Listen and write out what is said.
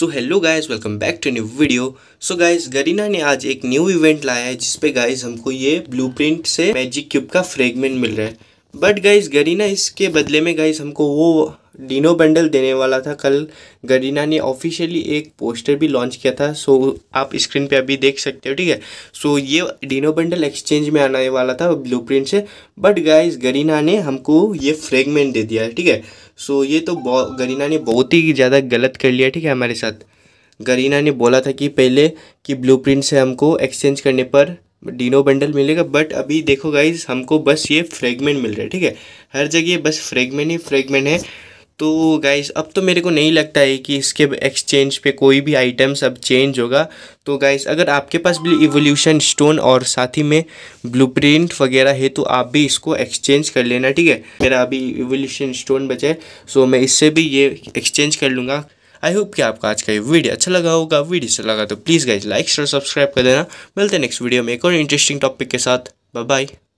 so hello guys welcome back to new video so guys Garena ने आज एक new event लाया है जिसपे गाइज हमको ये प्रिंट से मैजिक क्यूब का फ्रेगमेंट मिल रहा है बट गाइज गरीना इसके बदले में गाइज हमको वो डिनो बंडल देने वाला था कल गरीना ने ऑफिशियली एक पोस्टर भी लॉन्च किया था सो आप स्क्रीन पे अभी देख सकते हो ठीक है सो ये डिनो बंडल एक्सचेंज में आने वाला था ब्लू से बट गाइज गरीना ने हमको ये फ्रेगमेंट दे दिया है ठीक है सो ये तो गरीना ने बहुत ही ज़्यादा गलत कर लिया ठीक है हमारे साथ गरीना ने बोला था कि पहले कि ब्लू से हमको एक्सचेंज करने पर डिनो बंडल मिलेगा बट अभी देखो गाइज हमको बस ये फ्रेगमेंट मिल रहा है ठीक है हर जगह बस फ्रेगमेंट ही फ्रेगमेंट है तो गाइस अब तो मेरे को नहीं लगता है कि इसके एक्सचेंज पे कोई भी आइटम्स अब चेंज होगा तो गाइस अगर आपके पास भी इवोल्यूशन स्टोन और साथ ही में ब्लूप्रिंट वगैरह है तो आप भी इसको एक्सचेंज कर लेना ठीक है मेरा अभी इवोल्यूशन स्टोन बचा है सो मैं इससे भी ये एक्सचेंज कर लूँगा आई होप कि आपका आज का ये वीडियो अच्छा लगा होगा वीडियो अच्छा लगा तो प्लीज़ गाइज लाइक और सब्सक्राइब कर देना मिलते हैं नेक्स्ट वीडियो में एक और इंटरेस्टिंग टॉपिक के साथ बाय